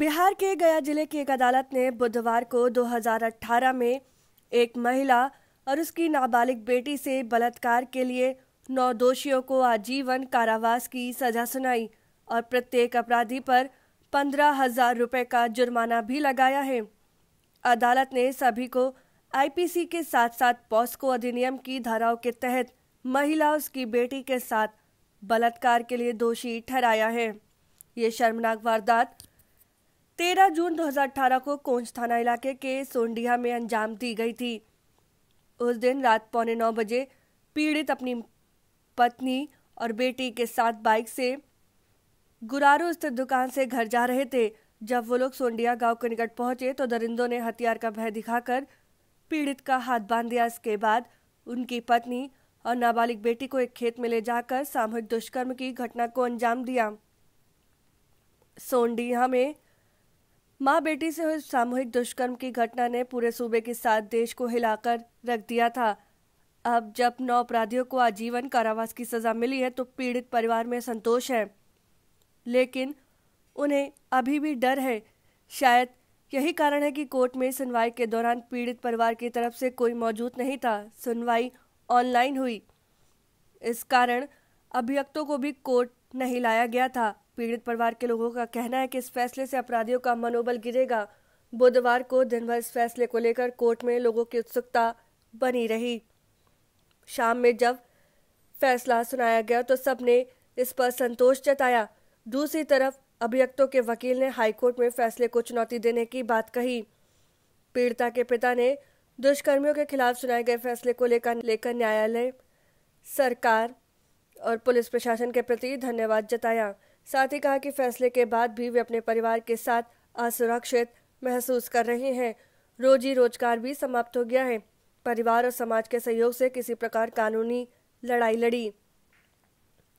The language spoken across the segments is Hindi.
बिहार के गया जिले की एक अदालत ने बुधवार को 2018 में एक महिला और उसकी नाबालिग बेटी से बलात्कार के लिए नौ दोषियों को आजीवन कारावास की सजा सुनाई और प्रत्येक अपराधी पर पंद्रह हजार रुपये का जुर्माना भी लगाया है अदालत ने सभी को आईपीसी के साथ साथ पॉस्को अधिनियम की धाराओं के तहत महिला उसकी बेटी के साथ बलात्कार के लिए दोषी ठहराया है ये शर्मनाक वारदात 13 जून 2018 को कोंच थाना इलाके के सोंडिया में अंजाम दी गई थी उस दिन रात पौने नौ बजे पीड़ित अपनी पत्नी और बेटी के साथ बाइक से गुरारो स्थित दुकान से घर जा रहे थे जब वो लोग सोंडिया गांव के निकट पहुंचे तो दरिंदों ने हथियार का भय दिखाकर पीड़ित का हाथ बांध दिया इसके बाद उनकी पत्नी और नाबालिग बेटी को एक खेत में ले जाकर सामूहिक दुष्कर्म की घटना को अंजाम दिया सोंडिया में मां बेटी से हुए सामूहिक दुष्कर्म की घटना ने पूरे सूबे के साथ देश को हिलाकर रख दिया था अब जब नौ अपराधियों को आजीवन कारावास की सजा मिली है तो पीड़ित परिवार में संतोष है लेकिन उन्हें अभी भी डर है शायद यही कारण है कि कोर्ट में सुनवाई के दौरान पीड़ित परिवार की तरफ से कोई मौजूद नहीं था सुनवाई ऑनलाइन हुई इस कारण अभियुक्तों को भी कोर्ट नहीं लाया गया था पीड़ित परिवार के लोगों का कहना है कि इस फैसले से अपराधियों का मनोबल गिरेगा बुधवार को दिनभर इस फैसले को लेकर कोर्ट में लोगों की उत्सुकता बनी रही शाम में जब फैसला सुनाया गया तो सबने इस पर संतोष जताया दूसरी तरफ अभियुक्तों के वकील ने हाईकोर्ट में फैसले को चुनौती देने की बात कही पीड़िता के पिता ने दुष्कर्मियों के खिलाफ सुनाए गए फैसले को लेकर लेकर न्यायालय सरकार और पुलिस प्रशासन के प्रति धन्यवाद जताया साथ ही कहा कि फैसले के बाद भी वे अपने परिवार के साथ असुरक्षित महसूस कर रहे हैं रोजी रोजगार भी समाप्त हो गया है परिवार और समाज के सहयोग से किसी प्रकार कानूनी लड़ाई लड़ी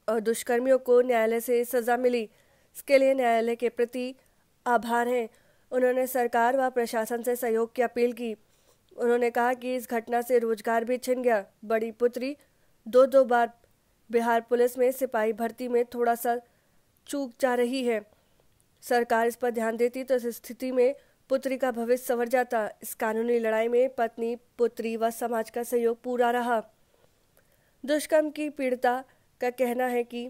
और दुष्कर्मियों को न्यायालय से सजा मिली इसके लिए न्यायालय के प्रति आभार हैं उन्होंने सरकार व प्रशासन से सहयोग की अपील की उन्होंने कहा कि इस घटना से रोजगार भी छिन गया बड़ी पुत्री दो दो बार बिहार पुलिस में सिपाही भर्ती में थोड़ा सा चूक जा रही है सरकार इस पर ध्यान देती तो इस स्थिति में पुत्री का भविष्य संवर जाता इस कानूनी लड़ाई में पत्नी पुत्री व समाज का सहयोग पूरा रहा दुष्कर्म की पीड़िता का कहना है कि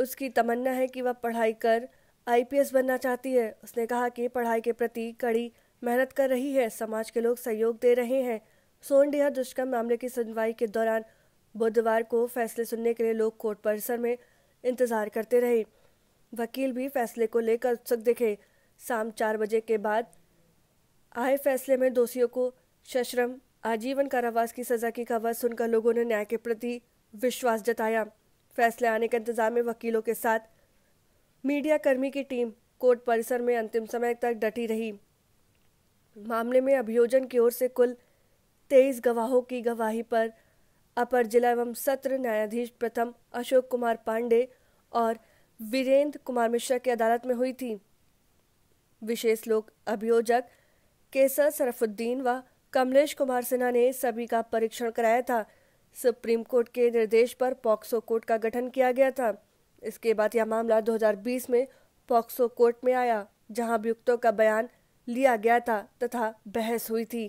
उसकी तमन्ना है कि वह पढ़ाई कर आईपीएस बनना चाहती है उसने कहा कि पढ़ाई के प्रति कड़ी मेहनत कर रही है समाज के लोग सहयोग दे रहे हैं सोनडिया दुष्कर्म मामले की सुनवाई के दौरान बुधवार को फैसले सुनने के लिए लोग कोर्ट परिसर में इंतज़ार करते रहे वकील भी फैसले को लेकर उत्सुक दिखे शाम चार बजे के बाद आए फैसले में दोषियों को सश्रम आजीवन कारावास की सजा की खबर सुनकर लोगों ने न्याय के प्रति विश्वास जताया फैसले आने के इंतजार में वकीलों के साथ मीडिया कर्मी की टीम कोर्ट परिसर में अंतिम समय तक डटी रही मामले में अभियोजन की ओर से कुल तेईस गवाहों की गवाही पर अपर जिला एवं सत्र न्यायाधीश प्रथम अशोक कुमार पांडे और वीरेंद्र कुमार मिश्रा की अदालत में हुई थी विशेष लोक अभियोजक केसर सरफुद्दीन व कमलेश कुमार सिन्हा ने सभी का परीक्षण कराया था सुप्रीम कोर्ट के निर्देश पर पॉक्सो कोर्ट का गठन किया गया था इसके बाद यह मामला 2020 में पॉक्सो कोर्ट में आया जहां अभियुक्तों का बयान लिया गया था तथा बहस हुई थी